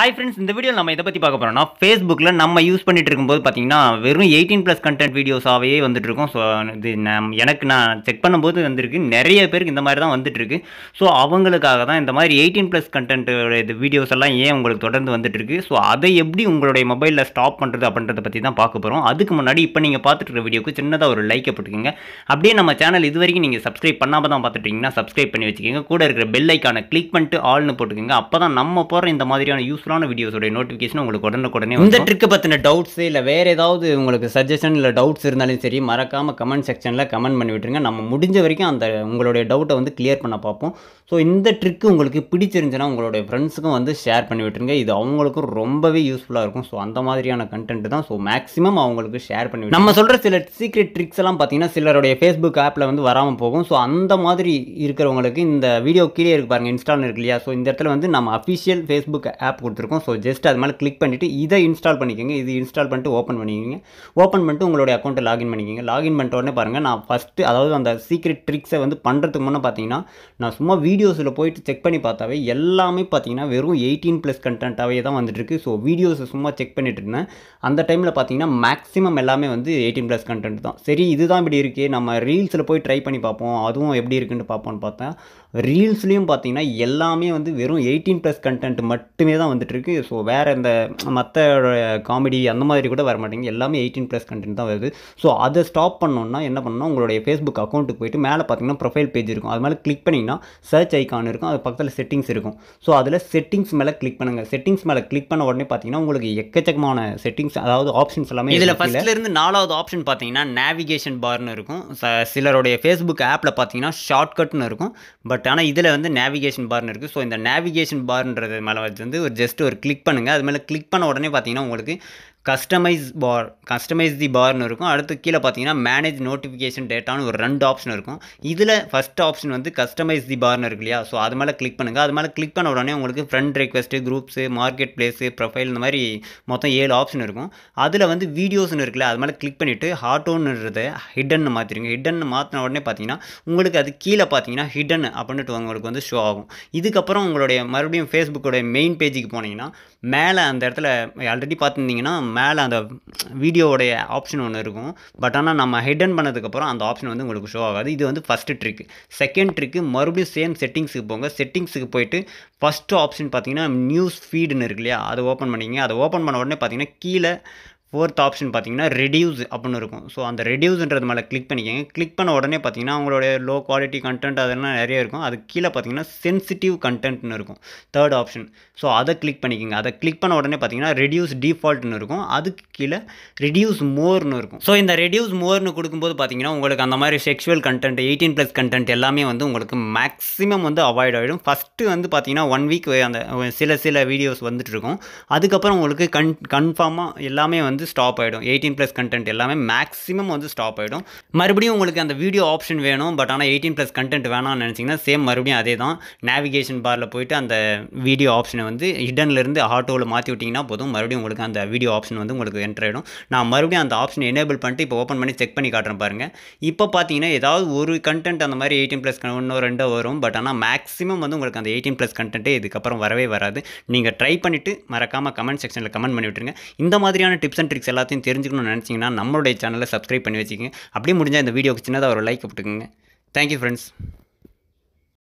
hi friends இந்த video நம்ம இதை பற்றி பார்க்க போகிறோம்னா ஃபேஸ்புக்கில் நம்ம யூஸ் பண்ணிட்டு இருக்கும்போது பார்த்தீங்கன்னா வெறும் எயிட்டீன் ப்ளஸ் கண்டென்ட் வீடியோஸாகவே வந்துட்டு இருக்கும் ஸோ இது எனக்கு நான் செக் பண்ணும்போது வந்திருக்கு நிறைய பேருக்கு இந்த மாதிரி தான் வந்துட்டு இருக்கு ஸோ அவங்களுக்காக தான் இந்த மாதிரி எயிட்டீன் ப்ளஸ் கண்டென்ட்டோட இது வீடியோஸ் எல்லாம் ஏன் உங்களுக்கு தொடர்ந்து வந்துட்டு இருக்கு ஸோ அதை எப்படி உங்களுடைய மொபைலில் ஸ்டாப் பண்ணுறது அப்படின்றத பற்றி தான் பார்க்க போகிறோம் அதுக்கு முன்னாடி இப்போ நீங்கள் பார்த்துட்டு இருக்க வீடியோக்கு சின்னதாக ஒரு லைக்கை போட்டுக்கோங்க அப்படியே நம்ம சேனல் இது வரைக்கும் நீங்கள் சப்ஸ்கிரைப் பண்ணாமல் தான் பார்த்துட்டிங்கன்னா சப்ஸ்கிரைப் பண்ணி வச்சுக்கோங்க கூட இருக்கிற பெல் ஐக்கானை கிளிக் பண்ணிட்டு ஆல்னு போட்டுக்கோங்க அப்போ தான் நம்ம போகிற இந்த மாதிரியான யூஸ் யூஸ்ஃபுல்லான வீடியோஸோடைய நோட்டிஃபிகேஷன் உங்களுக்கு உடனே உடனே இந்த ட்ரிக்கு பற்றின டவுட்ஸ் இல்லை வேறு ஏதாவது உங்களுக்கு சஜஷன் இல்லை டவுட்ஸ் இருந்தாலும் சரி மறக்காமல் கமெண்ட் செக்ஷனில் கமெண்ட் பண்ணி விட்டுருங்க நம்ம முடிஞ்ச வரைக்கும் அந்த உங்களுடைய டவுட்டை வந்து கிளியர் பண்ண பார்ப்போம் ஸோ இந்த ட்ரிக்கு உங்களுக்கு பிடிச்சிருந்துச்சுன்னா உங்களுடைய ஃப்ரெண்ட்ஸுக்கும் வந்து ஷேர் பண்ணி விட்டுருங்க இது அவங்களுக்கும் ரொம்பவே யூஸ்ஃபுல்லாக இருக்கும் ஸோ அந்த மாதிரியான கண்டென்ட் தான் ஸோ மேக்ஸிமம் அவங்களுக்கு ஷேர் பண்ணி நம்ம சொல்கிற சில சீக்ரெட் ட்ரிக்ஸ் எல்லாம் பார்த்தீங்கன்னா சிலருடைய ஃபேஸ்புக் ஆப்பில் வந்து வராமல் போகும் ஸோ அந்த மாதிரி இருக்கிறவங்களுக்கு இந்த வீடியோ கீழே இருக்கு பாருங்கள் இன்ஸ்டால் இருக்கு இல்லையா ஸோ இந்த இடத்துல வந்து நம்ம அஃபிஷியல் ஃபேஸ்புக் ஆப் கொடுத்துருக்கோம் ஸோ ஜஸ்ட் அது மேலே கிளிக் பண்ணிவிட்டு இதை இன்ஸ்டால் பண்ணிக்கோங்க இது இன்ஸ்டால் பண்ணிட்டு ஓப்பன் பண்ணிக்கோங்க ஓப்பன் பண்ணிட்டு உங்களுடைய அக்கௌண்ட்டை லாகின் பண்ணிக்கோங்க லாகின் பண்ணிட்ட உடனே பாருங்கள் நான் ஃபஸ்ட்டு அதாவது அந்த சீக்ரெட் ட்ரிக்ஸை வந்து பண்ணுறதுக்கு முன்னே பார்த்தீங்கன்னா நான் சும்மா வீடியோஸில் போயிட்டு செக் பண்ணி பார்த்தாவே எல்லாமே பார்த்தீங்கன்னா வெறும் எயிட்டீன் ப்ளஸ் கண்டென்ட்டாகவே தான் வந்துட்டுருக்கு ஸோ வீடியோஸை சும்மா செக் பண்ணிட்டு இருந்தேன் அந்த டைமில் பார்த்தீங்கன்னா மேக்ஸிமம் எல்லாமே வந்து எயிட்டீன் ப்ளஸ் கண்டென்ட் தான் சரி இதுதான் இப்படி இருக்குது நம்ம ரீல்ஸில் போய் ட்ரை பண்ணி பார்ப்போம் அதுவும் எப்படி இருக்குன்னு பார்ப்போம்னு பார்த்தா ரீல்ஸ்லேயும் பார்த்தீங்கன்னா எல்லாமே வந்து வெறும் எயிட்டீன் ப்ளஸ் கண்டென்ட் மட்டுமே தான் வந்துட்டுருக்கு ஸோ வேறு இந்த மற்ற காமெடி அந்த மாதிரி கூட வர மாட்டேங்க எல்லாமே எயிட்டீன் ப்ளஸ் கண்டென்ட் தான் வருது ஸோ அதை ஸ்டாப் பண்ணோன்னா என்ன பண்ணணும் உங்களுடைய ஃபேஸ்புக் அக்கௌண்ட்டுக்கு போய்ட்டு மேலே பார்த்தீங்கன்னா ப்ரொஃபைல் பேஜ் இருக்கும் அது மேலே கிளிக் பண்ணிங்கன்னா சர்ச் ஐக்கான் இருக்கும் அது பக்கத்தில் செட்டிங்ஸ் இருக்கும் ஸோ அதில் செட்டிங்ஸ் மேலே கிளிக் பண்ணுங்கள் செட்டிங்ஸ் மேலே கிளிக் பண்ண உடனே பார்த்தீங்கன்னா உங்களுக்கு எக்கச்சக்கமான செட்டிங்ஸ் அதாவது ஆப்ஷன்ஸ் எல்லாமே இதில் ஃபஸ்ட்லேருந்து நாலாவது ஆப்ஷன் பார்த்தீங்கன்னா நேவிகேஷன் பார்னு இருக்கும் சிலருடைய ஃபேஸ்புக் ஆப்பில் பார்த்தீங்கன்னா ஷார்ட்கட்னு இருக்கும் பட் பட் ஆனால் இதில் வந்து நேவிகேஷன் பார்னு இருக்குது ஸோ இந்த நேவிகேஷன் பார்ன்றது மேலே வந்து ஒரு ஜஸ்ட் ஒரு கிளிக் பண்ணுங்கள் அது மேலே கிளிக் பண்ண உடனே பார்த்தீங்கன்னா உங்களுக்கு கஸ்டமைஸ் பார் கஸ்டமைஸ் தி பார்னு இருக்கும் அடுத்து கீழே பார்த்தீங்கன்னா மேனேஜ் நோட்டிஃபிகேஷன் டேட்டான்னு ஒரு ரெண்டு ஆப்ஷன் இருக்கும் இதில் ஃபஸ்ட் ஆப்ஷன் வந்து கஸ்டமைஸ் தி பார்னு இருக்கு இல்லையா ஸோ அது மேலே கிளிக் பண்ணுங்கள் அது மேலே கிளிக் பண்ண உடனே உங்களுக்கு friend request groups marketplace profile இந்த மாதிரி மொத்தம் ஏழு ஆப்ஷன் இருக்கும் அதில் வந்து வீடியோஸ்னு இருக்குல்ல அது மேலே கிளிக் பண்ணிவிட்டு ஹாட்டோன்னுறத ஹிடன்னு மாற்றிருங்க ஹிடன் மாற்றின உடனே பார்த்தீங்கன்னா உங்களுக்கு அது கீழே பார்த்தீங்கன்னா ஹிடன் அப்படின்ட்டு உங்களுக்கு வந்து ஷோ ஆகும் இதுக்கப்புறம் உங்களுடைய மறுபடியும் ஃபேஸ்புக்கோடைய மெயின் பேஜுக்கு போனீங்கன்னா மேலே அந்த இடத்துல ஆல்ரெடி பார்த்துருந்தீங்கன்னா மேலே அந்த வீடியோவுடைய ஆப்ஷன் ஒன்று இருக்கும் பட் ஆனால் நம்ம ஹிடன் பண்ணதுக்கப்புறம் அந்த ஆப்ஷன் வந்து உங்களுக்கு ஷோ ஆகாது இது வந்து ஃபஸ்ட்டு ட்ரிக் செகண்ட் ட்ரிக்கு மறுபடியும் சேம் செட்டிங்ஸுக்கு போங்க செட்டிங்ஸுக்கு போயிட்டு ஃபஸ்ட்டு ஆப்ஷன் பார்த்தீங்கன்னா நியூஸ் ஃபீடுன்னு இருக்கு இல்லையா அதை ஓப்பன் பண்ணிங்க அதை ஓப்பன் பண்ண உடனே பார்த்தீங்கன்னா கீழே ஃபோர்த் ஆப்ஷன் பார்த்தீங்கன்னா ரெடியூஸ் அப்படின்னு இருக்கும் ஸோ அந்த ரெடியூஸ்ன்றது மேலே கிளிக் பண்ணிக்கோங்க கிளிக் பண்ண உடனே பார்த்தீங்கன்னா அவங்களோட லோ குவாலிட்டி கண்டென்ட் அதெல்லாம் நிறைய இருக்கும் அது கீழே பார்த்தீங்கன்னா சென்சிட்டிவ் கண்டென்ட்னு இருக்கும் தேர்ட் ஆப்ஷன் ஸோ அதை கிளிக் பண்ணிக்கோங்க அதை கிளிக் பண்ண உடனே பார்த்தீங்கன்னா ரெடியூஸ் டிஃபால்ட்னு இருக்கும் அதுக்கு கீழே ரெடியூஸ் மோர்னு இருக்கும் ஸோ இந்த ரெடியூஸ் மோர்னு கொடுக்கும்போது பார்த்தீங்கன்னா உங்களுக்கு அந்த மாதிரி sexual content eighteen plus content எல்லாமே வந்து உங்களுக்கு மேக்ஸிமம் வந்து அவாய்ட் ஆகிடும் ஃபஸ்ட்டு வந்து பார்த்தீங்கன்னா ஒன் வீக் அந்த சில சில வீடியோஸ் வந்துட்டு இருக்கும் அதுக்கப்புறம் உங்களுக்கு கன் கன்ஃபார்மாக எல்லாமே வந்து வந்து ஸ்டாப் ஆகிடும் எயிட்டீன் ப்ளஸ் கண்டென்ட் எல்லாமே மேக்ஸிமம் வந்து ஸ்டாப் ஆகிடும் மறுபடியும் உங்களுக்கு அந்த வீடியோ ஆப்ஷன் வேணும் பட் ஆனால் எயிட்டீன் ப்ளஸ் கண்டென்ட் வேணாம்னு நினச்சிங்கன்னா சேம் மறுபடியும் அதே தான் நேவிகேஷன் பாரில் போயிட்டு அந்த வீடியோ ஆப்ஷனை வந்து ஹிடன்லேருந்து ஆட்டோவில் மாற்றி விட்டிங்கன்னா போதும் மறுபடியும் உங்களுக்கு அந்த வீடியோ ஆப்ஷன் வந்து உங்களுக்கு என்டர் ஆகிடும் நான் மறுபடியும் அந்த ஆப்ஷன் எனேபிள் பண்ணிட்டு இப்போ ஓப்பன் பண்ணி செக் பண்ணி காட்டுறேன் பாருங்கள் இப்போ பார்த்தீங்கன்னா ஏதாவது ஒரு கண்டென்ட் அந்த மாதிரி எயிட்டீன் ப்ளஸ் ஒன்றோ ரெண்டோ வரும் பட் ஆனால் மேக்ஸிமம் வந்து உங்களுக்கு அந்த எயிட்டீன் ப்ளஸ் கண்டென்ட்டே இதுக்கப்புறம் வரவே வராது நீங்கள் ட்ரை பண்ணிவிட்டு மறக்காமல் கமெண்ட் செக்ஷனில் கமெண்ட் பண்ணி விட்டுருங்க இந்த மாதிரியான டிப்ஸ் அண்ட் அண்ட் ட்ரிக்ஸ் எல்லாத்தையும் தெரிஞ்சுக்கணும்னு நினச்சிங்கன்னா நம்மளுடைய சேனலை சப்ஸ்கிரைப் பண்ணி வச்சுக்கோங்க அப்படியே முடிஞ்சால் இந்த வீடியோக்கு சின்னதாக ஒரு லைக் போட்டுக்கோங்க தேங்க்யூ ஃப்ரெண்ட்ஸ்